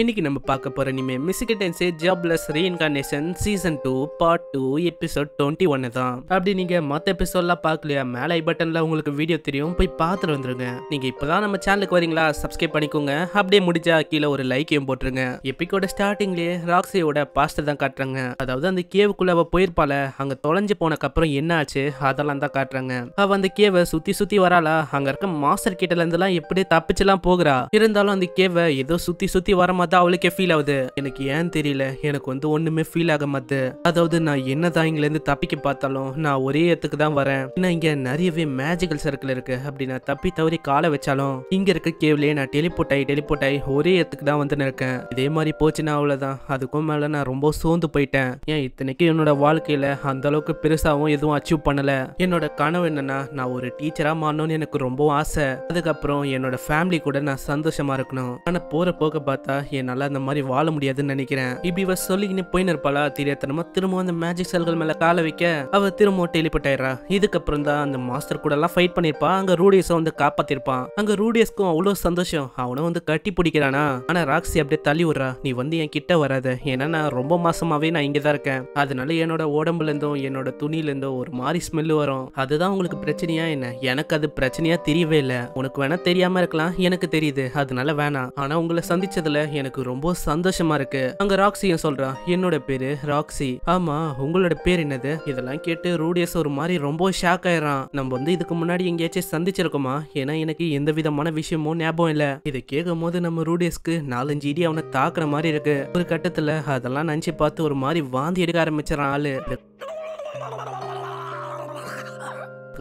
இன்னைக்கு நம்ம பார்க்க போகிற இனிமே Mushoku Tensei jobless reincarnation season two part two episode twenty ஒன்னு தான் அப்படி நீங்கள் மற்ற எபிசோட்லாம் பார்க்கலையா மேலே ஐ பட்டனில் உங்களுக்கு வீடியோ தெரியும் போய் பார்த்துட்டு வந்துருங்க நீங்கள் இப்போ தான் நம்ம சேனலுக்கு வரீங்களா சப்ஸ்கிரைப் பண்ணிக்கோங்க அப்படியே முடிஞ்சா கீழே ஒரு லைக்கையும் போட்டுருங்க எப்பிக்கோட ஸ்டார்டிங்லேயே ராக்ஸியோட பாஸ்ட் தான் காட்டுறாங்க அதாவது அந்த கேவுக்குள்ள அவள் போயிருப்பால அங்கே தொலைஞ்சு போனக்கப்புறம் என்ன ஆச்சு அதெல்லாம் தான் காட்டுறாங்க அவள் அந்த கேவை சுற்றி சுற்றி வராளா அங்கே இருக்க மாஸ்டர் கிட்டலேருந்துலாம் எப்படி தப்பிச்செல்லாம் போகிறா இருந்தாலும் அந்த கேவை ஏதோ சுற்றி சுற்றி வர வித்தியாசமாக தான் அவளுக்கே ஃபீல் ஆகுது எனக்கு ஏன் தெரியல எனக்கு வந்து ஒன்றுமே ஃபீல் ஆக மாத்து அதாவது நான் என்னதான் இங்கேருந்து தப்பிக்க பார்த்தாலும் நான் ஒரே இடத்துக்கு தான் வரேன் நான் இங்கே நிறையவே மேஜிக்கல் சர்க்கிள் இருக்கு அப்படி நான் தப்பி தவறி காலை வச்சாலும் இங்கே இருக்க கேவ்லேயே நான் டெலிபோர்ட் ஆகி டெலிபோர்ட் ஆகி ஒரே இடத்துக்கு தான் வந்துன்னு இருக்கேன் இதே மாதிரி போச்சுன்னா அவ்வளோதான் அதுக்கும் மேலே நான் ரொம்ப சோர்ந்து போயிட்டேன் ஏன் இத்தனைக்கும் என்னோட வாழ்க்கையில் அந்த அளவுக்கு பெருசாகவும் எதுவும் அச்சீவ் பண்ணலை என்னோட கனவு என்னன்னா நான் ஒரு டீச்சராக மாறணும்னு எனக்கு ரொம்ப ஆசை அதுக்கப்புறம் என்னோட ஃபேமிலி கூட நான் சந்தோஷமா இருக்கணும் ஆனால் போற போக பார்த்தா என்னால் அந்த மாதிரி வாழ முடியாதுன்னு நினைக்கிறேன் இப்படி இவ சொல்லிக்கின்னு போயின்னு இருப்பாளா தெரியாதனமா திரும்ப அந்த மேஜிக் செல்கள் மேலே கால வைக்க அவ திரும்ப டெலிபட் ஆயிடுறா இதுக்கப்புறம் தான் அந்த மாஸ்டர் கூட எல்லாம் ஃபைட் பண்ணியிருப்பா அங்கே ரூடியஸை வந்து காப்பாத்திருப்பான் அங்கே ரூடியஸ்க்கும் அவ்வளோ சந்தோஷம் அவனும் வந்து கட்டி பிடிக்கிறானா ஆனால் ராக்ஸி அப்படியே தள்ளி விடுறா நீ வந்து என் கிட்ட வராத ஏன்னா நான் ரொம்ப மாசமாவே நான் இங்கே தான் இருக்கேன் அதனால என்னோட உடம்புல இருந்தும் என்னோட துணியில இருந்தும் ஒரு மாதிரி ஸ்மெல் வரும் அதுதான் உங்களுக்கு பிரச்சனையா என்ன எனக்கு அது பிரச்சனையா தெரியவே இல்லை உனக்கு வேணா தெரியாம இருக்கலாம் எனக்கு தெரியுது அதனால வேணாம் ஆனா உங்களை சந்திச்சதுல எனக்கு ரொம்ப சந்தோஷமா இருக்கு அங்க ராக்ஸியும் சொல்றான் என்னோட பேரு ராக்ஸி ஆமா உங்களோட பேர் என்னது இதெல்லாம் கேட்டு ரூடியஸ் ஒரு மாதிரி ரொம்ப ஷாக் ஆயிடறான் நம்ம வந்து இதுக்கு முன்னாடி எங்கேயாச்சும் சந்திச்சிருக்கோமா ஏன்னா எனக்கு எந்த விதமான விஷயமும் ஞாபகம் இல்ல இதை கேட்கும் போது நம்ம ரூடியஸ்க்கு நாலஞ்சு இடி அவனை தாக்குற மாதிரி இருக்கு ஒரு கட்டத்துல அதெல்லாம் நினைச்சு பார்த்து ஒரு மாதிரி வாந்தி எடுக்க ஆரம்பிச்சிடறான் ஆளு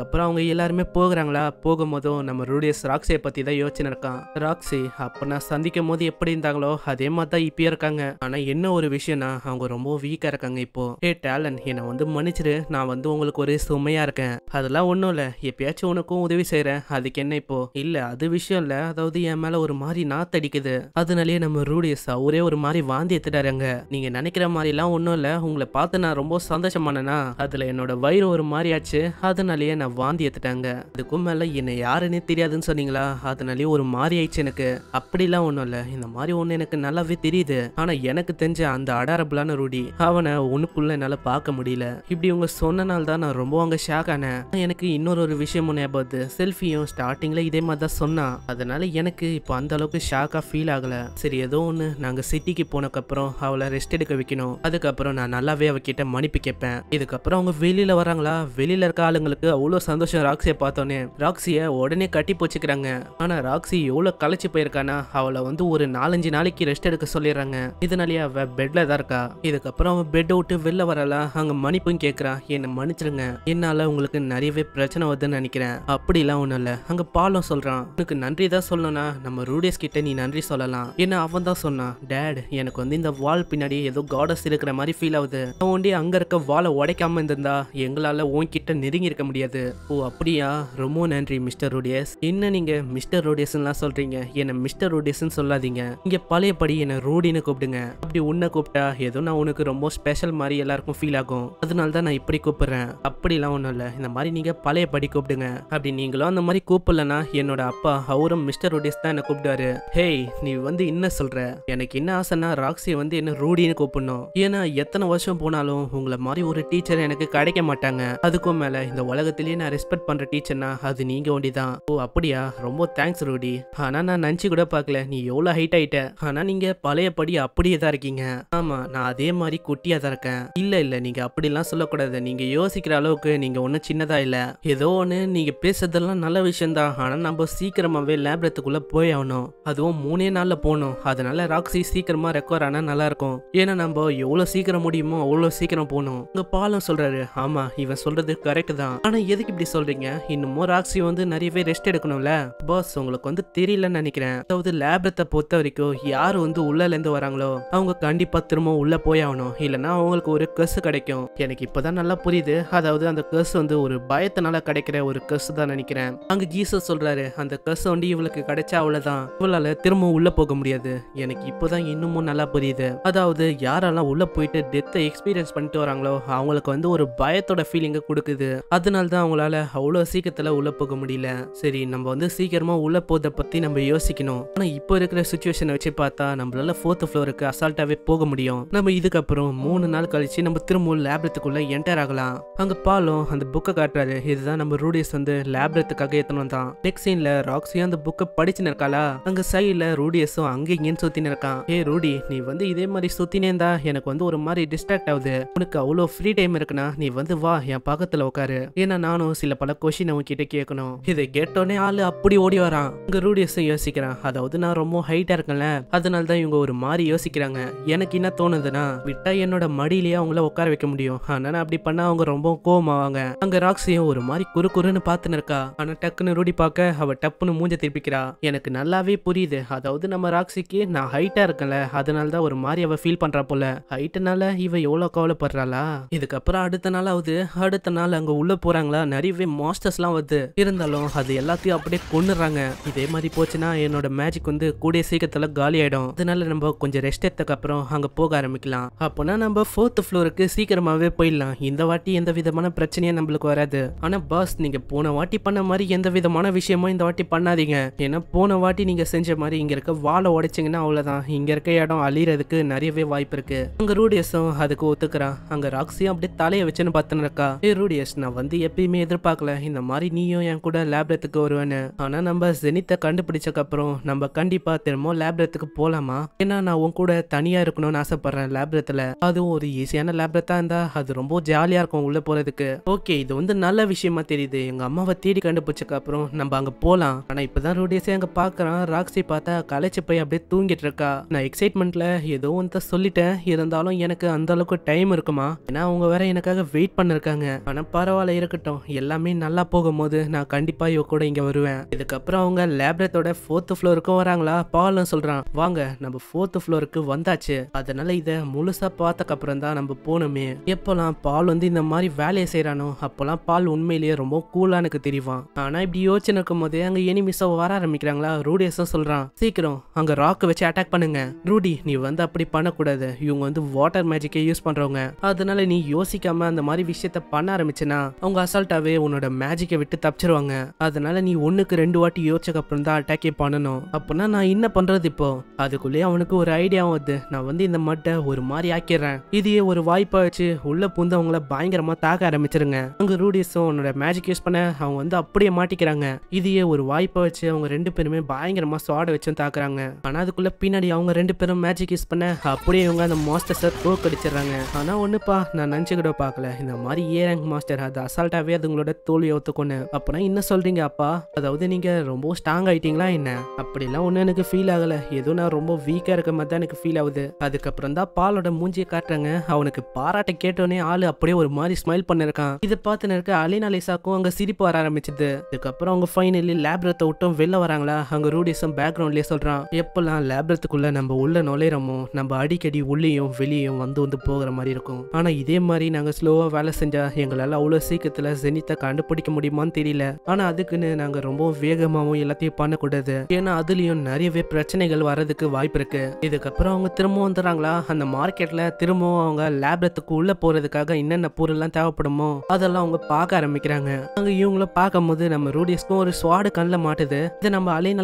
அதுக்கப்புறம் அவங்க எல்லாருமே போகிறாங்களா போகும்போதும் நம்ம ரூடியஸ் ராக்ஸியை பற்றி தான் யோசிச்சு இருக்கான் ராக்ஸி அப்போ நான் சந்திக்கும் போது எப்படி இருந்தாங்களோ அதே மாதிரி தான் இப்பயே இருக்காங்க ஆனால் என்ன ஒரு விஷயம்னா அவங்க ரொம்ப வீக்காக இருக்காங்க இப்போ ஏ டேலன் என்னை வந்து மன்னிச்சிரு நான் வந்து உங்களுக்கு ஒரு சுமையாக இருக்கேன் அதெல்லாம் ஒன்றும் இல்லை எப்பயாச்சும் உனக்கும் உதவி செய்கிறேன் அதுக்கு என்ன இப்போ இல்லை அது விஷயம் இல்லை அதாவது என் மேலே ஒரு மாதிரி நாத்தடிக்குது அதனாலேயே நம்ம ரூடியஸ் அவரே ஒரு மாதிரி வாந்தி எடுத்துட்டாருங்க நீங்கள் நினைக்கிற மாதிரிலாம் ஒன்றும் இல்லை உங்களை பார்த்து நான் ரொம்ப சந்தோஷமானனா அதில் என்னோட வயிறு ஒரு மாதிரி ஆச்சு அதனாலேயே நான் நான் வாந்தி எடுத்துட்டாங்க அதுக்கும் மேலே என்னை யாருன்னே தெரியாதுன்னு சொன்னீங்களா அதனாலேயே ஒரு மாதிரி ஆயிடுச்சு எனக்கு அப்படிலாம் ஒன்றும் இல்லை இந்த மாதிரி ஒன்று எனக்கு நல்லாவே தெரியுது ஆனால் எனக்கு தெரிஞ்ச அந்த அடாரபிளான ரூடி அவனை ஒன்றுக்குள்ள என்னால் பார்க்க முடியல இப்படி இவங்க சொன்னனால தான் நான் ரொம்ப அவங்க ஷாக் ஆனேன் எனக்கு இன்னொரு ஒரு விஷயமும் ஞாபகத்து செல்ஃபியும் ஸ்டார்டிங்கில் இதே மாதிரி தான் சொன்னான் அதனால எனக்கு இப்போ அந்த அளவுக்கு ஷாக்காக ஃபீல் ஆகலை சரி ஏதோ ஒன்று நாங்கள் சிட்டிக்கு போனக்கப்புறம் அவளை ரெஸ்ட் எடுக்க வைக்கணும் அதுக்கப்புறம் நான் நல்லாவே அவகிட்ட மன்னிப்பு கேட்பேன் இதுக்கப்புறம் அவங்க வெளியில் வராங்களா வெளியில் இருக்க ஆளுங்களுக்கு அவ்வளோ ஒரு சந்தோஷம் ராக்ஸியை பார்த்தோன்னே ராக்ஸியை உடனே கட்டி போச்சுக்கிறாங்க ஆனால் ராக்ஸி எவ்வளோ களைச்சி போயிருக்கானா அவளை வந்து ஒரு நாலஞ்சு நாளைக்கு ரெஸ்ட் எடுக்க சொல்லிடுறாங்க இதனாலேயே அவள் பெட்டில் தான் இருக்கா இதுக்கப்புறம் அவன் பெட்டை விட்டு வெளில வரலாம் அங்கே மன்னிப்பும் கேட்குறா என்னை மன்னிச்சிருங்க என்னால் உங்களுக்கு நிறையவே பிரச்சனை வருதுன்னு நினைக்கிறேன் அப்படிலாம் ஒன்றும் இல்லை அங்கே பாலம் சொல்கிறான் உனக்கு நன்றி தான் சொல்லணும்னா நம்ம ரூடியஸ் கிட்ட நீ நன்றி சொல்லலாம் ஏன்னா அவன் தான் சொன்னான் டேட் எனக்கு வந்து இந்த வால் பின்னாடி ஏதோ காடஸ் இருக்கிற மாதிரி ஃபீல் ஆகுது அவன் வண்டி அங்கே இருக்க வாலை உடைக்காம இருந்திருந்தா எங்களால் உன்கிட்ட நெருங்கி இருக்க முடியாது சொல்லிட்டு ஓ அப்படியா ரொம்ப நன்றி மிஸ்டர் ரோடியஸ் என்ன நீங்க மிஸ்டர் ரோடியஸ்லாம் சொல்றீங்க என்னை மிஸ்டர் ரோடியஸ் சொல்லாதீங்க பழைய பழையபடி என்னை ரோடின்னு கூப்பிடுங்க அப்படி உன்னை கூப்பிட்டா ஏதோ நான் உனக்கு ரொம்ப ஸ்பெஷல் மாதிரி எல்லாருக்கும் ஃபீல் ஆகும் அதனால நான் இப்படி கூப்பிடுறேன் அப்படிலாம் ஒண்ணும் இல்லை இந்த மாதிரி நீங்கள் படி கூப்பிடுங்க அப்படி நீங்களும் அந்த மாதிரி கூப்பிடலன்னா என்னோட அப்பா அவரும் மிஸ்டர் ரோடியஸ் தான் என்னை கூப்பிடுவாரு ஹேய் நீ வந்து என்ன சொல்ற எனக்கு என்ன ஆசைன்னா ராக்ஸியை வந்து என்ன ரூடின்னு கூப்பிடணும் ஏன்னா எத்தனை வருஷம் போனாலும் உங்களை மாதிரி ஒரு டீச்சர் எனக்கு கிடைக்க மாட்டாங்க அதுக்கும் மேலே இந்த உலகத்திலே உண்மையிலேயே நான் ரெஸ்பெக்ட் பண்ற டீச்சர்னா அது நீங்க ஒண்டி தான் ஓ அப்படியா ரொம்ப தேங்க்ஸ் ரோடி ஆனா நான் நினைச்சு கூட பாக்கல நீ எவ்வளவு ஹைட் ஆயிட்ட ஆனா நீங்க பழைய படி அப்படியே தான் இருக்கீங்க ஆமா நான் அதே மாதிரி குட்டியா தான் இருக்கேன் இல்ல இல்ல நீங்க அப்படிலாம் சொல்லக்கூடாது நீங்க யோசிக்கிற அளவுக்கு நீங்க ஒன்னும் சின்னதா இல்ல ஏதோ ஒன்னு நீங்க பேசுறதெல்லாம் நல்ல விஷயம்தான் ஆனா நம்ம சீக்கிரமாவே லேப்ரத்துக்குள்ளே போய் ஆகணும் அதுவும் மூணே நாள்ல போகணும் அதனால ராக்ஸி சீக்கிரமா ரெக்கவர் நல்லா இருக்கும் ஏன்னா நம்ம எவ்வளவு சீக்கிரம் முடியுமோ அவ்வளவு சீக்கிரம் போகணும் உங்க பாலம் சொல்றாரு ஆமா இவன் சொல்றது கரெக்ட் தான் ஆனா எது எதுக்கு இப்படி சொல்றீங்க இன்னமும் ராக்ஸி வந்து நிறையவே ரெஸ்ட் எடுக்கணும்ல பாஸ் உங்களுக்கு வந்து தெரியலன்னு நினைக்கிறேன் அதாவது லேபத்தை பொறுத்த வரைக்கும் யார் வந்து உள்ளல இருந்து வராங்களோ அவங்க கண்டிப்பா திரும்ப உள்ள போயாகணும் இல்லனா இல்லைன்னா அவங்களுக்கு ஒரு கஸ் கிடைக்கும் எனக்கு இப்பதான் நல்லா புரியுது அதாவது அந்த கஸ் வந்து ஒரு பயத்தினால கிடைக்கிற ஒரு கஸ் தான் நினைக்கிறேன் அங்க ஜீச சொல்றாரு அந்த கஸ் வந்து இவளுக்கு கிடைச்சா அவ்வளவுதான் இவளால திரும்ப உள்ள போக முடியாது எனக்கு இப்போதான் இன்னமும் நல்லா புரியுது அதாவது யாரெல்லாம் உள்ள போயிட்டு டெத்தை எக்ஸ்பீரியன்ஸ் பண்ணிட்டு வராங்களோ அவங்களுக்கு வந்து ஒரு பயத்தோட ஃபீலிங்கை கொடுக்குது அதனால தான் அவங்களால அவ்வளவு சீக்கிரத்துல உள்ளே போக முடியல சரி நம்ம வந்து சீக்கிரமா உள்ளே போத பத்தி நம்ம யோசிக்கணும் ஆனா இப்போ இருக்கிற சுச்சுவேஷனை வச்சு பார்த்தா நம்மளால போர்த் ஃப்ளோருக்கு அசால்ட்டாகவே போக முடியும் நம்ம இதுக்கப்புறம் மூணு நாள் கழிச்சு நம்ம திரும்ப லேப்ரத்துக்குள்ளே என்டர் ஆகலாம் அங்க பாலும் அந்த புக்கை காட்டுறாரு இதுதான் நம்ம ரூடியஸ் வந்து லேப்ரத்துக்காக ஏத்தணும் தான் நெக்ஸ்ட் சீன்ல ராக்ஸியும் அந்த புக்கை படிச்சுன்னு இருக்காளா அங்க சைட்ல ரூடியஸும் அங்க இங்கேன்னு சுத்தி இருக்கான் ஏ ரூடி நீ வந்து இதே மாதிரி சுத்தினே இருந்தா எனக்கு வந்து ஒரு மாதிரி டிஸ்ட்ராக்ட் ஆகுது உனக்கு அவ்வளவு ஃப்ரீ டைம் இருக்குன்னா நீ வந்து வா என் பக்கத்துல உட்காரு ஏன்னா நானும் நானும் சில பல கொஷின் அவங்க கிட்ட கேட்கணும் இதை கேட்டோடனே ஆளு அப்படி ஓடி வரான் இங்க ரூடியஸ் யோசிக்கிறான் அதாவது நான் ரொம்ப ஹைட்டா இருக்கேன்ல அதனால தான் இவங்க ஒரு மாதிரி யோசிக்கிறாங்க எனக்கு என்ன தோணுதுன்னா விட்டா என்னோட மடியிலேயே அவங்கள உட்கார வைக்க முடியும் ஆனா அப்படி பண்ணா அவங்க ரொம்ப கோவமாவாங்க அங்க ராக்ஸியும் ஒரு மாதிரி குறு குறுன்னு பாத்துன்னு இருக்கா ஆனா டக்குன்னு ரூடி பார்க்க அவ டப்புன்னு மூஞ்ச திருப்பிக்கிறா எனக்கு நல்லாவே புரியுது அதாவது நம்ம ராக்ஸிக்கு நான் ஹைட்டா இருக்கேன்ல அதனால தான் ஒரு மாதிரி அவ ஃபீல் பண்றா போல ஹைட்டனால இவ எவ்வளவு கவலைப்படுறாளா இதுக்கப்புறம் அடுத்த நாள் ஆகுது அடுத்த நாள் அங்க உள்ள போறாங்களா நிறையவே மாஸ்டர்ஸ்லாம் வருது இருந்தாலும் அது எல்லாத்தையும் அப்படியே கொண்டுறாங்க இதே மாதிரி போச்சுன்னா என்னோட மேஜிக் வந்து கூடிய சீக்கிரத்தில் காலி ஆயிடும் அதனால நம்ம கொஞ்சம் ரெஸ்ட் எடுத்ததுக்கு அப்புறம் அங்கே போக ஆரம்பிக்கலாம் அப்போனா நம்ம ஃபோர்த் ஃப்ளோருக்கு சீக்கிரமாகவே போயிடலாம் இந்த வாட்டி எந்த விதமான பிரச்சனையும் நம்மளுக்கு வராது ஆனால் பாஸ் நீங்கள் போன வாட்டி பண்ண மாதிரி எந்த விதமான விஷயமும் இந்த வாட்டி பண்ணாதீங்க ஏன்னா போன வாட்டி நீங்கள் செஞ்ச மாதிரி இங்கே இருக்க வாழை உடைச்சிங்கன்னா அவ்வளவுதான் இங்கே இருக்க இடம் அழியறதுக்கு நிறையவே வாய்ப்பு இருக்கு அங்கே ரூடியஸும் அதுக்கு ஒத்துக்கிறான் அங்கே ராக்ஸியும் அப்படியே தலையை வச்சுன்னு பார்த்துன்னு இருக்கா ஏ ரூடியஸ் நான் வந்து எப்பயுமே யாரும் எதிர்பார்க்கல இந்த மாதிரி நீயும் என் கூட லேப்ரத்துக்கு வருவேன்னு ஆனால் நம்ம ஜெனித்தை கண்டுபிடிச்சக்கப்புறம் நம்ம கண்டிப்பாக திரும்ப லேப்ரத்துக்கு போகலாமா ஏன்னா நான் உன் கூட தனியாக இருக்கணும்னு ஆசைப்பட்றேன் லேப்ரத்தில் அதுவும் ஒரு ஈஸியான லேப்ரத்தாக இருந்தால் அது ரொம்ப ஜாலியாக இருக்கும் உள்ளே போகிறதுக்கு ஓகே இது வந்து நல்ல விஷயமா தெரியுது எங்கள் அம்மாவை தேடி கண்டுபிடிச்சக்கப்புறம் நம்ம அங்கே போகலாம் ஆனால் இப்போ தான் ரூடியஸே அங்கே பார்க்குறான் ராக்ஸி பார்த்தா களைச்சி போய் அப்படியே தூங்கிட்டு இருக்கா நான் எக்ஸைட்மெண்ட்டில் ஏதோ ஒன்று சொல்லிட்டேன் இருந்தாலும் எனக்கு அந்த அளவுக்கு டைம் இருக்குமா ஏன்னா அவங்க வேற எனக்காக வெயிட் பண்ணிருக்காங்க ஆனால் பரவாயில்ல இருக்கட்டும் எல்லாமே நல்லா போகும்போது நான் கண்டிப்பா இவ கூட இங்க வருவேன் இதுக்கப்புறம் அவங்க லேப்ரத்தோட ஃபோர்த்து ஃப்ளோருக்கும் வராங்களா பாலும் சொல்றான் வாங்க நம்ம ஃபோர்த்து ஃப்ளோருக்கு வந்தாச்சு அதனால இதை முழுசாக அப்புறம் தான் நம்ம போகணுமே எப்போல்லாம் பால் வந்து இந்த மாதிரி வேலையை செய்யறானோ அப்போல்லாம் பால் உண்மையிலேயே ரொம்ப கூலானுக்கு தெரியவான் ஆனா இப்படி யோசிச்சு இருக்கும் போது அங்கே எனிமிஸோ வர ஆரம்பிக்கிறாங்களா ரூடியஸும் சொல்றான் சீக்கிரம் அங்க ராக்கு வச்சு அட்டாக் பண்ணுங்க ரூடி நீ வந்து அப்படி பண்ணக்கூடாது இவங்க வந்து வாட்டர் மேஜிக்கே யூஸ் பண்றவங்க அதனால நீ யோசிக்காம அந்த மாதிரி விஷயத்த பண்ண ஆரம்பிச்சுனா அவங்க அசால்ட் இன்ஸ்டண்ட்டாகவே உன்னோட மேஜிக்கை விட்டு தப்பிச்சிருவாங்க அதனால நீ ஒன்றுக்கு ரெண்டு வாட்டி யோசிச்சக்கப்புறம் தான் அட்டாக்கே பண்ணணும் அப்போனா நான் என்ன பண்ணுறது இப்போ அதுக்குள்ளேயே அவனுக்கு ஒரு ஐடியாவும் வருது நான் வந்து இந்த மட்டை ஒரு மாதிரி ஆக்கிடுறேன் இதையே ஒரு வாய்ப்பா வச்சு உள்ள பூந்து அவங்கள பயங்கரமாக தாக்க ஆரம்பிச்சிருங்க அங்கே ரூடிஸும் உன்னோட மேஜிக் யூஸ் பண்ண அவங்க வந்து அப்படியே மாட்டிக்கிறாங்க இதையே ஒரு வாய்ப்பா வச்சு அவங்க ரெண்டு பேருமே பயங்கரமாக சோட வச்சும் தாக்குறாங்க ஆனால் அதுக்குள்ளே பின்னாடி அவங்க ரெண்டு பேரும் மேஜிக் யூஸ் பண்ண அப்படியே இவங்க அந்த மாஸ்டர்ஸை தோக்கடிச்சிடுறாங்க ஆனால் ஒன்றுப்பா நான் நினச்சிக்கிட்ட பார்க்கல இந்த மாதிரி ஏ ரேங்க் மாஸ்டர் அது அசால்ட்டாகவே அது உங்களோட தோல்வியை ஒத்துக்கொண்டு அப்புறம் என்ன சொல்கிறீங்க அப்பா அதாவது நீங்கள் ரொம்ப ஸ்ட்ராங் ஆயிட்டீங்களா என்ன அப்படிலாம் ஒன்றும் எனக்கு ஃபீல் ஆகலை ஏதோ நான் ரொம்ப வீக்காக இருக்க மாதிரி தான் எனக்கு ஃபீல் ஆகுது அதுக்கப்புறம் தான் பாலோட மூஞ்சியை காட்டுறாங்க அவனுக்கு பாராட்ட கேட்டோடனே ஆள் அப்படியே ஒரு மாதிரி ஸ்மைல் பண்ணிருக்கான் இதை பார்த்துன்னு இருக்க அலினா லேசாக்கும் அங்கே சிரிப்பு வர ஆரம்பிச்சது அதுக்கப்புறம் அவங்க ஃபைனலி லேப்ரத்தை விட்டும் வெளில வராங்களா அங்கே ரூடிஸும் பேக்ரவுண்ட்லயே சொல்கிறான் எப்பெல்லாம் லேப்ரத்துக்குள்ளே நம்ம உள்ள நுழையிறோமோ நம்ம அடிக்கடி உள்ளேயும் வெளியும் வந்து வந்து போகிற மாதிரி இருக்கும் ஆனால் இதே மாதிரி நாங்கள் ஸ்லோவாக வேலை செஞ்சால் எங்களால் அவ்வளோ சீக்கிரத்தில் ஜெனித்தை கண்டுபிடிக்க முடியுமான்னு தெரியல ஆனா அதுக்குன்னு நாங்க ரொம்ப வேகமாவும் எல்லாத்தையும் பண்ணக்கூடாது ஏன்னா அதுலயும் நிறையவே பிரச்சனைகள் வர்றதுக்கு வாய்ப்பு இருக்கு இதுக்கப்புறம் அவங்க திரும்பவும் வந்துடுறாங்களா அந்த மார்க்கெட்ல திரும்பவும் அவங்க லேபத்துக்கு உள்ள போறதுக்காக என்னென்ன பொருள்லாம் தேவைப்படுமோ அதெல்லாம் அவங்க பார்க்க ஆரம்பிக்கிறாங்க அங்க இவங்கள பார்க்கும் போது நம்ம ரூடியஸ்க்கும் ஒரு சுவாடு கண்ணில் மாட்டுது இதை நம்ம அலைன்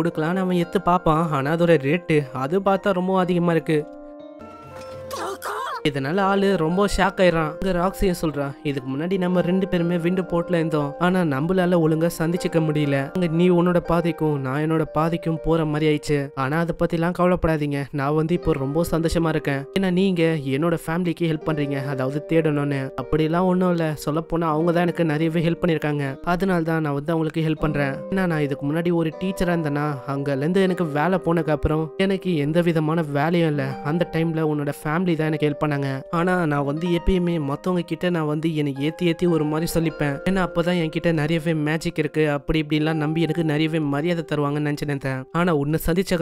கொடுக்கலாம்னு அவன் எத்து பார்ப்பான் ஆனா அதோட ரேட்டு அது பார்த்தா ரொம்ப அதிகமா இருக்கு இதனால ஆளு ரொம்ப ஷாக் ஆயிடறான் அங்க ராக்ஸிய சொல்றான் இதுக்கு முன்னாடி நம்ம ரெண்டு பேருமே விண்டு போட்ல இருந்தோம் ஆனா நம்மளால ஒழுங்கா சந்திச்சுக்க முடியல அங்க நீ உன்னோட பாதைக்கும் நான் என்னோட பாதைக்கும் போற மாதிரி ஆயிடுச்சு ஆனா அதை எல்லாம் கவலைப்படாதீங்க நான் வந்து இப்போ ரொம்ப சந்தோஷமா இருக்கேன் ஏன்னா நீங்க என்னோட ஃபேமிலிக்கு ஹெல்ப் பண்றீங்க அதாவது தேடணும்னு அப்படிலாம் ஒன்றும் இல்லை சொல்ல போனா அவங்க தான் எனக்கு நிறையவே ஹெல்ப் பண்ணியிருக்காங்க அதனால தான் நான் வந்து அவங்களுக்கு ஹெல்ப் பண்றேன் ஏன்னா நான் இதுக்கு முன்னாடி ஒரு டீச்சரா இருந்தேன்னா இருந்து எனக்கு வேலை போனதுக்கு அப்புறம் எனக்கு எந்த விதமான வேலையும் இல்லை அந்த டைம்ல உன்னோட ஃபேமிலி தான் எனக்கு ஹெல்ப் பண்ண பண்ணாங்க ஆனா நான் வந்து எப்பயுமே மற்றவங்க கிட்ட நான் வந்து எனக்கு ஏற்றி ஏற்றி ஒரு மாதிரி சொல்லிப்பேன் ஏன்னா அப்போ தான் என்கிட்ட நிறையவே மேஜிக் இருக்குது அப்படி இப்படிலாம் நம்பி எனக்கு நிறையவே மரியாதை தருவாங்கன்னு நினைச்சேன் ஆனால் உன்னை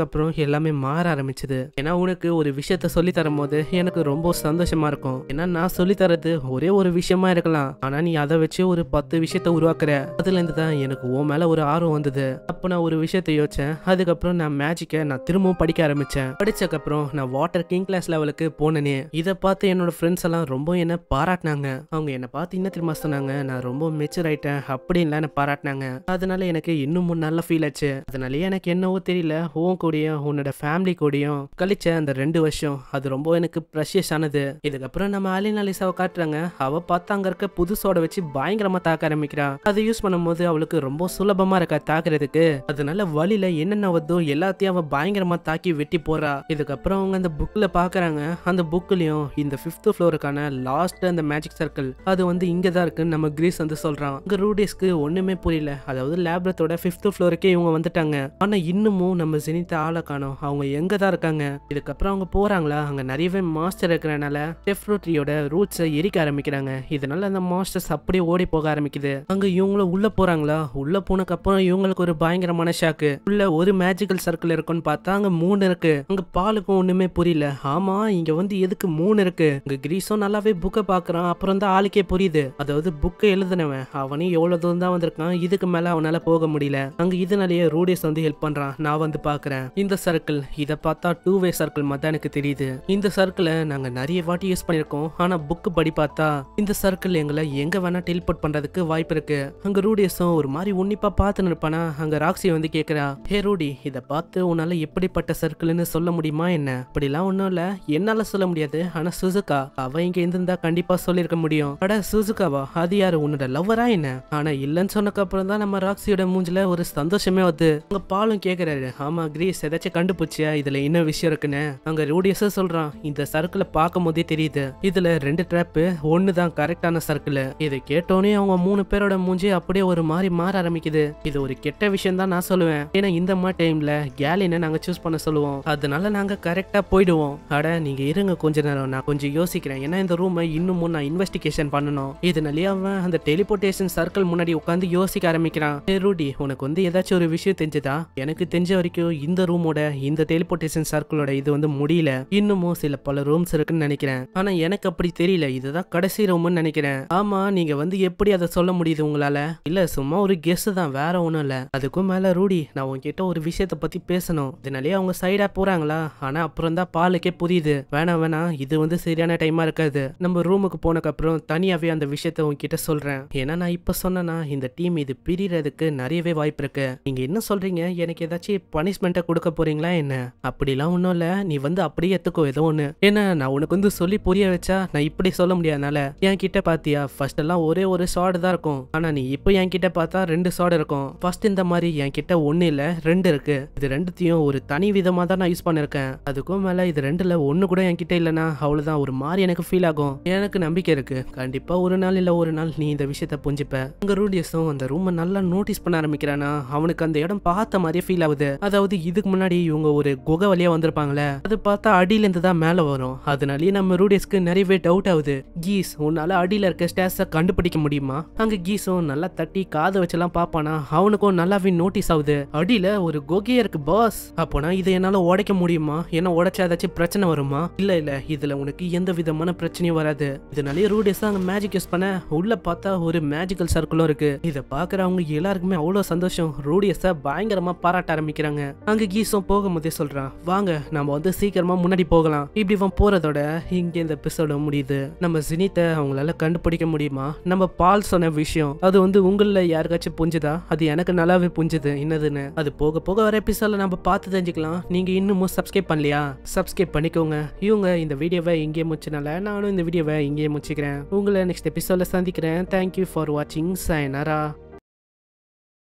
அப்புறம் எல்லாமே மாற ஆரம்பிச்சது ஏன்னா உனக்கு ஒரு விஷயத்த சொல்லி தரும் போது எனக்கு ரொம்ப சந்தோஷமா இருக்கும் ஏன்னா நான் சொல்லி தரது ஒரே ஒரு விஷயமா இருக்கலாம் ஆனால் நீ அதை வச்சு ஒரு பத்து விஷயத்த உருவாக்குற அதுலேருந்து தான் எனக்கு ஓ மேலே ஒரு ஆர்வம் வந்தது அப்போ நான் ஒரு விஷயத்த யோசிச்சேன் அதுக்கப்புறம் நான் மேஜிக்கை நான் திரும்பவும் படிக்க ஆரம்பித்தேன் படிச்சக்கப்புறம் நான் வாட்டர் கிங் கிளாஸ் லெவலுக்கு போனேனே இதை பார்த்து என்னோட ஃப்ரெண்ட்ஸ் எல்லாம் ரொம்ப என்ன பாராட்டினாங்க அவங்க என்னை பார்த்து என்ன திரும்ப சொன்னாங்க நான் ரொம்ப மெச்சூர் ஆயிட்டேன் அப்படின்லாம் என்ன பாராட்டினாங்க அதனால எனக்கு இன்னும் நல்லா ஃபீல் ஆச்சு அதனாலயே எனக்கு என்னவோ தெரியல உன் கூடயும் உன்னோட ஃபேமிலி கூடயும் கழிச்ச அந்த ரெண்டு வருஷம் அது ரொம்ப எனக்கு ப்ரெஷியஸ் ஆனது இதுக்கப்புறம் நம்ம ஆலின் அலிசாவை காட்டுறாங்க அவ பார்த்து அங்க இருக்க புதுசோட வச்சு பயங்கரமா தாக்க ஆரம்பிக்கிறான் அதை யூஸ் பண்ணும்போது அவளுக்கு ரொம்ப சுலபமா இருக்கா தாக்குறதுக்கு அதனால வழியில என்னென்ன வந்தோ எல்லாத்தையும் அவ பயங்கரமா தாக்கி வெட்டி போறா இதுக்கப்புறம் அவங்க அந்த புக்ல பாக்குறாங்க அந்த புக்லயும் இந்த பிப்த் ஃப்ளோருக்கான லாஸ்ட் அந்த மேஜிக் சர்க்கிள் அது வந்து இங்க தான் இருக்குன்னு நம்ம கிரீஸ் வந்து சொல்றான் அங்கே ரூடிஸ்க்கு ஒண்ணுமே புரியல அதாவது லேப்ரத்தோட பிப்த் ஃப்ளோருக்கே இவங்க வந்துட்டாங்க ஆனா இன்னமும் நம்ம ஜெனித்த ஆளை காணும் அவங்க எங்க தான் இருக்காங்க இதுக்கப்புறம் அவங்க போறாங்களா அங்க நிறையவே மாஸ்டர் இருக்கிறனால டெஃப்ரோட்ரியோட ரூட்ஸை எரிக்க ஆரம்பிக்கிறாங்க இதனால அந்த மாஸ்டர்ஸ் அப்படியே ஓடி போக ஆரம்பிக்குது அங்க இவங்களும் போறாங்களா உள்ள உள்ளே அப்புறம் இவங்களுக்கு ஒரு பயங்கரமான ஷாக்கு உள்ள ஒரு மேஜிக்கல் சர்க்கிள் இருக்குன்னு பார்த்தா அங்க மூணு இருக்கு அங்க பாலுக்கும் ஒண்ணுமே புரியல ஆமா இங்க வந்து எதுக்கு மூணு இருக்கு இங்க கிரீஸும் நல்லாவே புக்கை பாக்குறான் அப்புறம் தான் ஆளுக்கே புரியுது அதாவது புக்கை எழுதுனவன் அவனும் எவ்வளவு தூரம் தான் வந்திருக்கான் இதுக்கு மேல அவனால போக முடியல அங்க இதனாலேயே ரூடேஸ் வந்து ஹெல்ப் பண்றான் நான் வந்து பாக்குறேன் இந்த சர்க்கிள் இத பார்த்தா டூ வே சர்க்கிள் மாதிரி எனக்கு தெரியுது இந்த சர்க்கிளை நாங்க நிறைய வாட்டி யூஸ் பண்ணிருக்கோம் ஆனா புக் படி பார்த்தா இந்த சர்க்கிள் எங்களை எங்க வேணா டெலிபோர்ட் பண்றதுக்கு வாய்ப்பு இருக்கு அங்க ரூடேஸும் ஒரு மாதிரி உன்னிப்பா பார்த்து நிற்பானா அங்க ராக்ஸி வந்து கேக்குறா ஹே ரூடி இதை பார்த்து உன்னால எப்படிப்பட்ட சர்க்கிள்னு சொல்ல முடியுமா என்ன அப்படிலாம் ஒன்னும் இல்ல என்னால சொல்ல முடியாது ஆனா ஆனா சுசுகா அவ இங்க இருந்திருந்தா கண்டிப்பா சொல்லிருக்க முடியும் அட சுசுகாவா அது யாரு உன்னோட லவ்வரா என்ன ஆனா இல்லன்னு சொன்னக்கு அப்புறம் தான் நம்ம ராக்ஸியோட மூஞ்சில ஒரு சந்தோஷமே வந்து அங்க பாலும் கேக்குறாரு ஆமா கிரீஸ் ஏதாச்சும் கண்டுபிடிச்சியா இதுல என்ன விஷயம் இருக்குன்னு அங்க ரூடியஸா சொல்றான் இந்த சர்க்கிள பார்க்கும் போதே தெரியுது இதுல ரெண்டு ட்ராப்பு ஒன்னு தான் கரெக்டான சர்க்கிள் இதை கேட்டோன்னே அவங்க மூணு பேரோட மூஞ்சி அப்படியே ஒரு மாதிரி மாற ஆரம்பிக்குது இது ஒரு கெட்ட விஷயம் தான் நான் சொல்லுவேன் ஏன்னா இந்த மாதிரி டைம்ல கேலினை நாங்க சூஸ் பண்ண சொல்லுவோம் அதனால நாங்க கரெக்டா போயிடுவோம் அட நீங்க இருங்க கொஞ்ச நேரம் நான் கொஞ்சம் யோசிக்கிறேன் ஏன்னா இந்த ரூமை இன்னமும் நான் இன்வெஸ்டிகேஷன் பண்ணணும் இதனாலே அவன் அந்த டெலிபோர்டேஷன் சர்க்கிள் முன்னாடி உட்காந்து யோசிக்க ஆரம்பிக்கிறான் ரூடி உனக்கு வந்து ஏதாச்சும் ஒரு விஷயம் தெரிஞ்சுதா எனக்கு தெரிஞ்ச வரைக்கும் இந்த ரூமோட இந்த டெலிபோர்டேஷன் சர்க்கிளோட இது வந்து முடியல இன்னமும் சில பல ரூம்ஸ் இருக்குன்னு நினைக்கிறேன் ஆனா எனக்கு அப்படி தெரியல இதுதான் கடைசி ரூம்னு நினைக்கிறேன் ஆமா நீங்க வந்து எப்படி அதை சொல்ல முடியுது உங்களால இல்ல சும்மா ஒரு கெஸ் தான் வேற ஒன்றும் இல்ல அதுக்கும் மேல ரூடி நான் உங்ககிட்ட ஒரு விஷயத்த பத்தி பேசணும் இதனாலேயே அவங்க சைடா போறாங்களா ஆனா அப்புறம் தான் பாலுக்கே புரியுது வேணாம் வேணாம் இது வந்து சரியான டைமா இருக்காது நம்ம ரூமுக்கு போனதுக்கப்புறம் தனியாகவே அந்த விஷயத்த உங்ககிட்ட சொல்றேன் ஏன்னா நான் இப்போ சொன்னேன்னா இந்த டீம் இது பிரிறதுக்கு நிறையவே வாய்ப்பு இருக்கு நீங்க என்ன சொல்றீங்க எனக்கு ஏதாச்சும் பனிஷ்மெண்ட்டை கொடுக்க போறீங்களா என்ன அப்படிலாம் ஒன்றும் இல்லை நீ வந்து அப்படியே எத்துக்கோ ஏதோ ஒன்று ஏன்னா நான் உனக்கு வந்து சொல்லி புரிய வச்சா நான் இப்படி சொல்ல முடியாதனால என் கிட்ட பார்த்தியா ஃபர்ஸ்ட் எல்லாம் ஒரே ஒரு ஷார்ட் தான் இருக்கும் ஆனா நீ இப்போ என் கிட்ட பார்த்தா ரெண்டு ஷார்ட் இருக்கும் ஃபர்ஸ்ட் இந்த மாதிரி என் கிட்ட ஒன்று இல்லை ரெண்டு இருக்கு இது ரெண்டுத்தையும் ஒரு தனி விதமா தான் நான் யூஸ் பண்ணியிருக்கேன் அதுக்கும் மேலே இது ரெண்டில் ஒன்னு கூட என் கிட்ட இல்லைன்னா அவ்வளவுதான் ஒரு மாதிரி எனக்கு ஃபீல் ஆகும் எனக்கு நம்பிக்கை இருக்கு கண்டிப்பா ஒரு நாள் இல்லை ஒரு நாள் நீ இந்த விஷயத்த புரிஞ்சுப்ப அங்க ரூடியஸும் அந்த ரூம் நல்லா நோட்டீஸ் பண்ண ஆரம்பிக்கிறானா அவனுக்கு அந்த இடம் பார்த்த மாதிரியே ஃபீல் ஆகுது அதாவது இதுக்கு முன்னாடி இவங்க ஒரு குகை வழியா வந்திருப்பாங்களே அது பார்த்தா அடியில இருந்து தான் மேலே வரும் அதனாலேயே நம்ம ரூடியஸ்க்கு நிறையவே டவுட் ஆகுது கீஸ் உன்னால அடியில இருக்க ஸ்டேஸ கண்டுபிடிக்க முடியுமா அங்க கீஸும் நல்லா தட்டி காதை வச்செல்லாம் பார்ப்பானா அவனுக்கும் நல்லாவே நோட்டீஸ் ஆகுது அடியில ஒரு குகையே இருக்கு பாஸ் அப்போனா இதை என்னால உடைக்க முடியுமா ஏன்னா உடைச்சா ஏதாச்சும் பிரச்சனை வருமா இல்ல இல்ல இதுல உனக்கு எந்த விதமான பிரச்சனையும் வராது இதனாலேயே ரூடேஸ் அங்க மேஜிக் யூஸ் பண்ண உள்ள பார்த்தா ஒரு மேஜிக்கல் சர்க்கிளும் இருக்கு இதை பாக்குறவங்க எல்லாருக்குமே அவ்வளவு சந்தோஷம் ரூடியஸ பயங்கரமா பாராட்ட ஆரம்பிக்கிறாங்க அங்க கீசும் போகும்போதே சொல்றான் வாங்க நம்ம வந்து சீக்கிரமா முன்னாடி போகலாம் இப்படி இவன் போறதோட இங்க இந்த எபிசோட முடியுது நம்ம ஜினித்தை அவங்களால கண்டுபிடிக்க முடியுமா நம்ம பால் சொன்ன விஷயம் அது வந்து உங்கள யாருக்காச்சும் புரிஞ்சுதா அது எனக்கு நல்லாவே புரிஞ்சுது என்னதுன்னு அது போக போக வர எபிசோட நம்ம பார்த்து தெரிஞ்சுக்கலாம் நீங்க இன்னமும் சப்ஸ்கிரைப் பண்ணலையா சப்ஸ்கிரைப் பண்ணிக்கோங்க இவங்க இந்த வீடியோவை வீடியோவை இங்கே முடிச்சனால நானும் இந்த வீடியோவை இங்கே முடிச்சுக்கிறேன் உங்களை நெக்ஸ்ட் எபிசோட சந்திக்கிறேன் தேங்க்யூ ஃபார் வாட்சிங் சைனரா